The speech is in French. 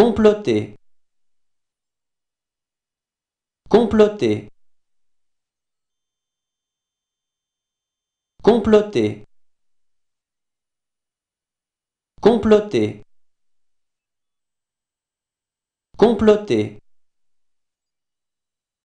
comploter comploter comploter comploter comploter